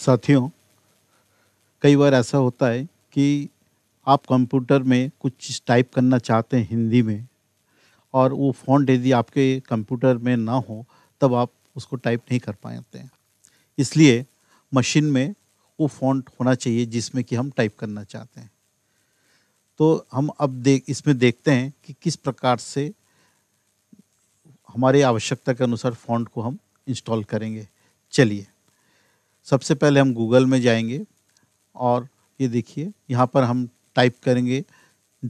साथियों कई बार ऐसा होता है कि आप कंप्यूटर में कुछ चीज़ टाइप करना चाहते हैं हिंदी में और वो फॉन्ट यदि आपके कंप्यूटर में ना हो तब आप उसको टाइप नहीं कर पाते हैं इसलिए मशीन में वो फॉन्ट होना चाहिए जिसमें कि हम टाइप करना चाहते हैं तो हम अब देख इसमें देखते हैं कि किस प्रकार से हमारे आवश्यकता के अनुसार फॉन्ट को हम इंस्टॉल करेंगे चलिए सबसे पहले हम गूगल में जाएंगे और ये देखिए यहाँ पर हम टाइप करेंगे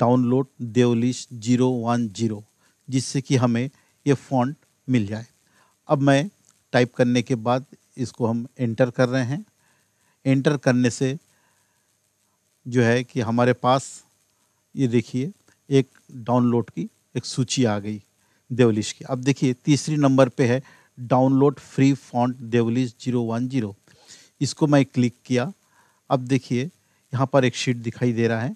download Devlys zero one zero जिससे कि हमें ये फॉन्ट मिल जाए अब मैं टाइप करने के बाद इसको हम एंटर कर रहे हैं एंटर करने से जो है कि हमारे पास ये देखिए एक डाउनलोड की एक सूची आ गई देवलिश की अब देखिए तीसरी नंबर पे है download free font Devlys zero one zero इसको मैं क्लिक किया अब देखिए यहाँ पर एक शीट दिखाई दे रहा है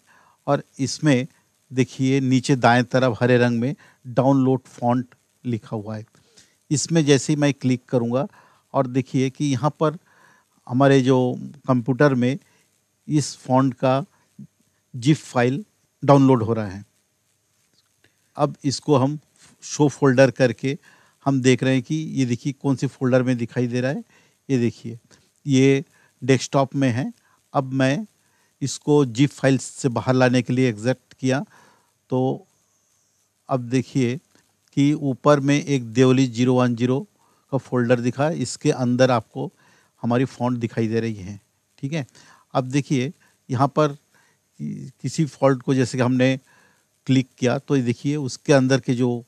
और इसमें देखिए नीचे दाएं तरफ हरे रंग में डाउनलोड फॉन्ट लिखा हुआ है इसमें जैसे ही मैं क्लिक करूँगा और देखिए कि यहाँ पर हमारे जो कंप्यूटर में इस फॉन्ट का जिप फाइल डाउनलोड हो रहा है अब इसको हम शो फोल्डर करके हम देख रहे हैं कि ये देखिए कौन से फोल्डर में दिखाई दे रहा है ये देखिए ये डेस्कटॉप में है अब मैं इसको जिप फाइल्स से बाहर लाने के लिए एग्जैक्ट किया तो अब देखिए कि ऊपर में एक देवली जीरो वन जीरो का फोल्डर दिखा इसके अंदर आपको हमारी फॉन्ट दिखाई दे रही है ठीक है अब देखिए यहाँ पर किसी फॉल्ट को जैसे कि हमने क्लिक किया तो ये देखिए उसके अंदर के जो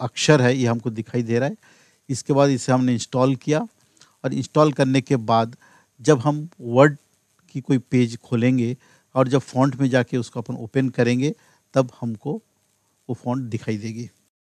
अक्षर है ये हमको दिखाई दे रहा है इसके बाद इसे हमने इंस्टॉल किया और इंस्टॉल करने के बाद जब हम वर्ड की कोई पेज खोलेंगे और जब फॉन्ट में जाके उसको अपन ओपन करेंगे तब हमको वो फॉन्ट दिखाई देगी